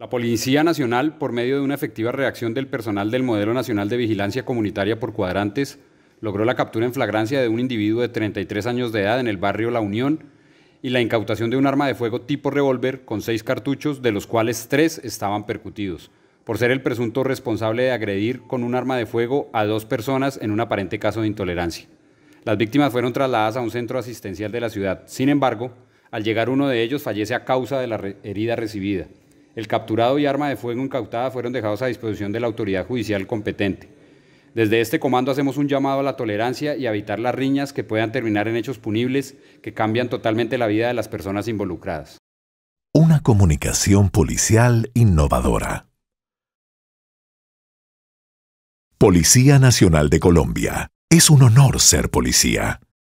La Policía Nacional, por medio de una efectiva reacción del personal del Modelo Nacional de Vigilancia Comunitaria por Cuadrantes, logró la captura en flagrancia de un individuo de 33 años de edad en el barrio La Unión y la incautación de un arma de fuego tipo revólver con seis cartuchos, de los cuales tres estaban percutidos, por ser el presunto responsable de agredir con un arma de fuego a dos personas en un aparente caso de intolerancia. Las víctimas fueron trasladadas a un centro asistencial de la ciudad. Sin embargo, al llegar uno de ellos fallece a causa de la herida recibida. El capturado y arma de fuego incautada fueron dejados a disposición de la autoridad judicial competente. Desde este comando hacemos un llamado a la tolerancia y a evitar las riñas que puedan terminar en hechos punibles que cambian totalmente la vida de las personas involucradas. Una comunicación policial innovadora. Policía Nacional de Colombia. Es un honor ser policía.